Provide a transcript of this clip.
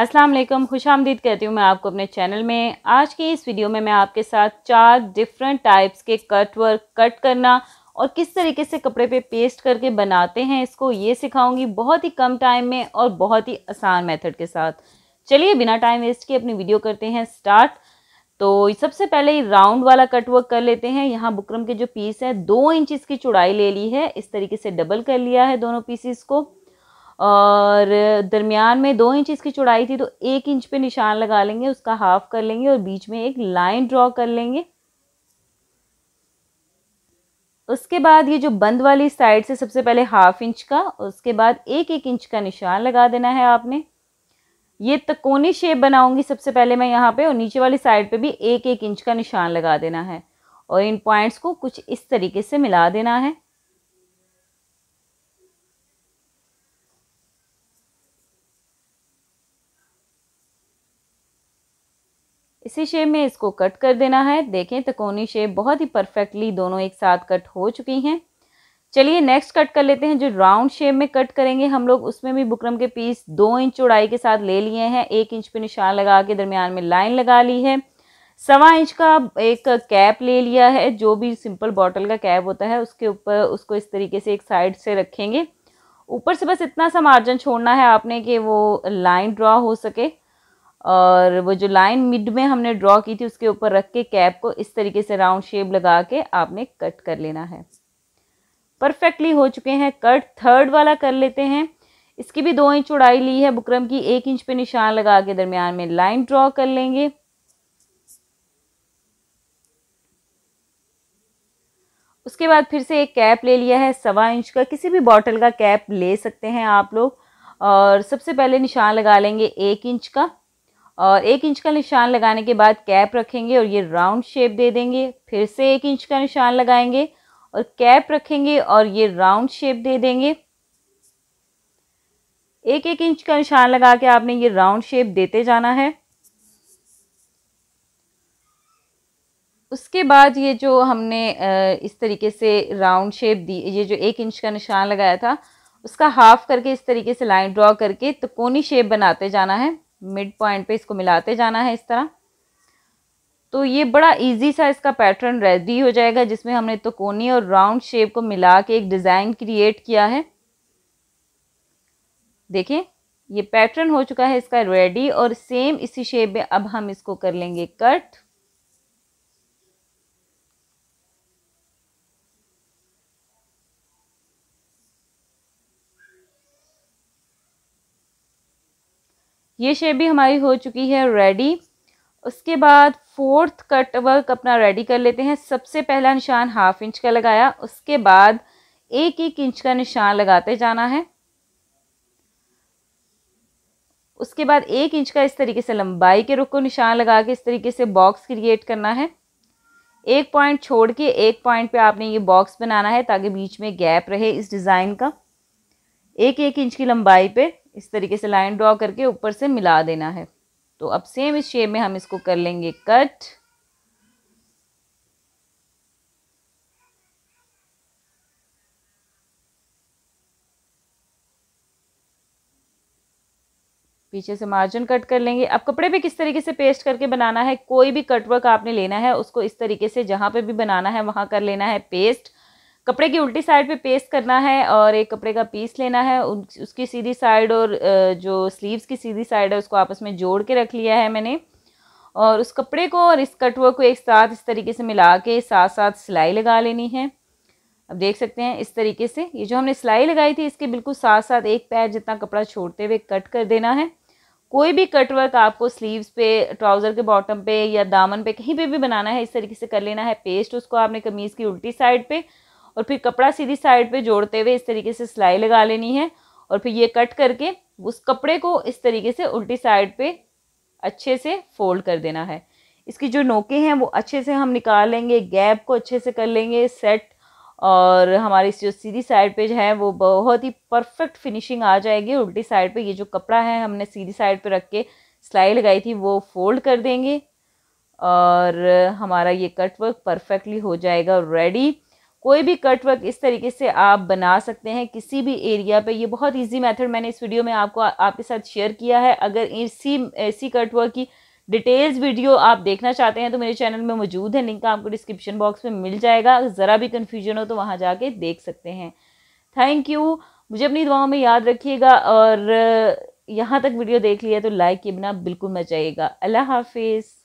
अस्सलाम वालेकुम खुश आमदीद कहती हूँ मैं आपको अपने चैनल में आज की इस वीडियो में मैं आपके साथ चार डिफरेंट टाइप्स के कट वर्क कट करना और किस तरीके से कपड़े पे पेस्ट करके बनाते हैं इसको ये सिखाऊंगी बहुत ही कम टाइम में और बहुत ही आसान मेथड के साथ चलिए बिना टाइम वेस्ट किए अपनी वीडियो करते हैं स्टार्ट तो सबसे पहले ये राउंड वाला कट वर्क कर लेते हैं यहाँ बुकरम के जो पीस है दो इंच इसकी चौड़ाई ले ली है इस तरीके से डबल कर लिया है दोनों पीसीस को और दरमियान में दो इंच इसकी चौड़ाई थी तो एक इंच पे निशान लगा लेंगे उसका हाफ कर लेंगे और बीच में एक लाइन ड्रॉ कर लेंगे उसके बाद ये जो बंद वाली साइड से सबसे पहले हाफ इंच का उसके बाद एक एक इंच का निशान लगा देना है आपने ये तकोनी शेप बनाऊंगी सबसे पहले मैं यहाँ पे और नीचे वाली साइड पे भी एक एक इंच का निशान लगा देना है और इन पॉइंट्स को कुछ इस तरीके से मिला देना है इसी शेप में इसको कट कर देना है देखें तकोनी शेप बहुत ही परफेक्टली दोनों एक साथ कट हो चुकी हैं चलिए नेक्स्ट कट कर लेते हैं जो राउंड शेप में कट करेंगे हम लोग उसमें भी बुकरम के पीस दो इंच चौड़ाई के साथ ले लिए हैं एक इंच पे निशान लगा के दरमियान में लाइन लगा ली है सवा इंच का एक कैप ले लिया है जो भी सिंपल बॉटल का कैप होता है उसके ऊपर उसको इस तरीके से एक साइड से रखेंगे ऊपर से बस इतना सा मार्जिन छोड़ना है आपने कि वो लाइन ड्रा हो सके और वो जो लाइन मिड में हमने ड्रॉ की थी उसके ऊपर रख के कैप को इस तरीके से राउंड शेप लगा के आपने कट कर लेना है परफेक्टली हो चुके हैं कट थर्ड वाला कर लेते हैं इसकी भी दो इंच चौड़ाई ली है बुकरम की एक इंच पे निशान लगा के दरमियान में लाइन ड्रॉ कर लेंगे उसके बाद फिर से एक कैप ले लिया है सवा इंच का किसी भी बॉटल का कैप ले सकते हैं आप लोग और सबसे पहले निशान लगा लेंगे एक इंच का और एक इंच का निशान लगाने के बाद कैप रखेंगे और ये राउंड शेप दे देंगे फिर से एक इंच का निशान लगाएंगे और कैप रखेंगे और ये राउंड शेप दे देंगे एक एक इंच का निशान लगा के आपने ये राउंड शेप देते जाना है उसके बाद ये जो हमने इस तरीके से राउंड शेप दी ये जो एक इंच का निशान लगाया था उसका हाफ करके इस तरीके से लाइन ड्रॉ करके तकोनी शेप बनाते जाना है मिड पॉइंट पे इसको मिलाते जाना है इस तरह तो ये बड़ा इजी सा इसका पैटर्न रेडी हो जाएगा जिसमें हमने तो कोनी और राउंड शेप को मिला के एक डिज़ाइन क्रिएट किया है देखिए ये पैटर्न हो चुका है इसका रेडी और सेम इसी शेप में अब हम इसको कर लेंगे कट ये शेप भी हमारी हो चुकी है रेडी उसके बाद फोर्थ कट वर्क अपना रेडी कर लेते हैं सबसे पहला निशान हाफ इंच का लगाया उसके बाद एक एक इंच का निशान लगाते जाना है उसके बाद एक इंच का इस तरीके से लंबाई के रुख को निशान लगा के इस तरीके से बॉक्स क्रिएट करना है एक पॉइंट छोड़ के एक पॉइंट पे आपने ये बॉक्स बनाना है ताकि बीच में गैप रहे इस डिज़ाइन का एक एक इंच की लंबाई पे इस तरीके से लाइन ड्रॉ करके ऊपर से मिला देना है तो अब सेम इस शेप में हम इसको कर लेंगे कट पीछे से मार्जिन कट कर लेंगे अब कपड़े पे किस तरीके से पेस्ट करके बनाना है कोई भी कटवर्क आपने लेना है उसको इस तरीके से जहाँ पे भी बनाना है वहाँ कर लेना है पेस्ट कपड़े की उल्टी साइड पे पेस्ट करना है और एक कपड़े का पीस लेना है उसकी सीधी साइड और जो स्लीव्स की सीधी साइड है उसको आपस में जोड़ के रख लिया है मैंने और उस कपड़े को और इस कटवर्क को एक साथ इस तरीके से मिला के साथ साथ सिलाई लगा लेनी है अब देख सकते हैं इस तरीके से ये जो हमने सिलाई लगाई थी इसके बिल्कुल साथ साथ एक पैर जितना कपड़ा छोड़ते हुए कट कर देना है कोई भी कटवर्क आपको स्लीव्स पे ट्राउज़र के बॉटम पे या दामन पे कहीं पे भी बनाना है इस तरीके से कर लेना है पेस्ट उसको आपने कमीज़ की उल्टी साइड पे और फिर कपड़ा सीधी साइड पे जोड़ते हुए इस तरीके से सिलाई लगा लेनी है और फिर ये कट करके उस कपड़े को इस तरीके से उल्टी साइड पे अच्छे से फोल्ड कर देना है इसकी जो नोके हैं वो अच्छे से हम निकाल लेंगे गैप को अच्छे से कर लेंगे सेट और हमारी जो सीधी साइड पे है वो बहुत ही परफेक्ट फिनिशिंग आ जाएगी उल्टी साइड पे ये जो कपड़ा है हमने सीधी साइड पे रख के सिलाई लगाई थी वो फोल्ड कर देंगे और हमारा ये कट वर्क परफेक्टली हो जाएगा रेडी कोई भी कट वर्क इस तरीके से आप बना सकते हैं किसी भी एरिया पे ये बहुत इजी मेथड मैंने इस वीडियो में आपको आपके साथ शेयर किया है अगर इसी ऐसी कट वर्क की डिटेल्स वीडियो आप देखना चाहते हैं तो मेरे चैनल में मौजूद है लिंक आपको डिस्क्रिप्शन बॉक्स में मिल जाएगा ज़रा भी कन्फ्यूजन हो तो वहाँ जाके देख सकते हैं थैंक यू मुझे अपनी दुआओं में याद रखिएगा और यहाँ तक वीडियो देख लिया तो लाइक के बिना बिल्कुल मचाइएगा अल्लाह हाफिज़